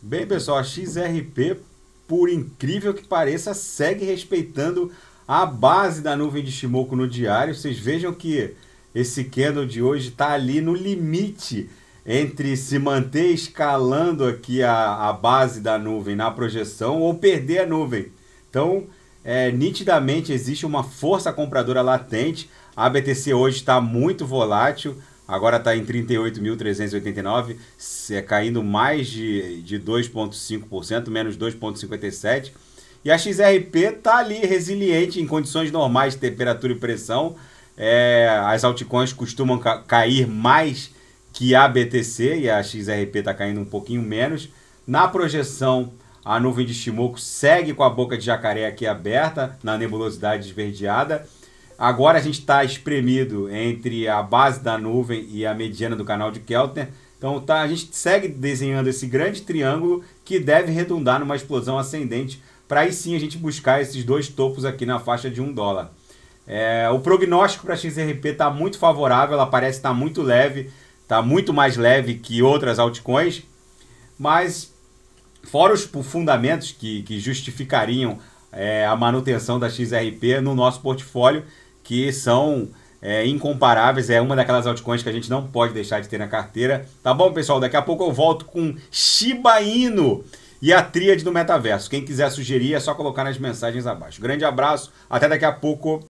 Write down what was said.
Bem, pessoal, a XRP, por incrível que pareça, segue respeitando a base da nuvem de Shimoku no diário. Vocês vejam que esse candle de hoje está ali no limite entre se manter escalando aqui a, a base da nuvem na projeção ou perder a nuvem. Então, é, nitidamente existe uma força compradora latente. A BTC hoje está muito volátil. Agora está em 38.389, é, caindo mais de, de 2,5%, menos 2,57%. E a XRP está ali resiliente em condições normais de temperatura e pressão. É, as altcoins costumam ca cair mais que a BTC e a XRP está caindo um pouquinho menos. Na projeção, a nuvem de Shimoku segue com a boca de jacaré aqui aberta, na nebulosidade esverdeada. Agora a gente está espremido entre a base da nuvem e a mediana do canal de Keltner. Então tá, a gente segue desenhando esse grande triângulo que deve redundar numa explosão ascendente para aí sim a gente buscar esses dois topos aqui na faixa de 1 dólar. É, o prognóstico para a XRP está muito favorável, ela parece estar tá muito leve, está muito mais leve que outras altcoins, mas fora os fundamentos que, que justificariam é, a manutenção da XRP no nosso portfólio, que são é, incomparáveis. É uma daquelas altcoins que a gente não pode deixar de ter na carteira. Tá bom, pessoal? Daqui a pouco eu volto com Shiba Inu e a tríade do metaverso. Quem quiser sugerir é só colocar nas mensagens abaixo. Grande abraço, até daqui a pouco.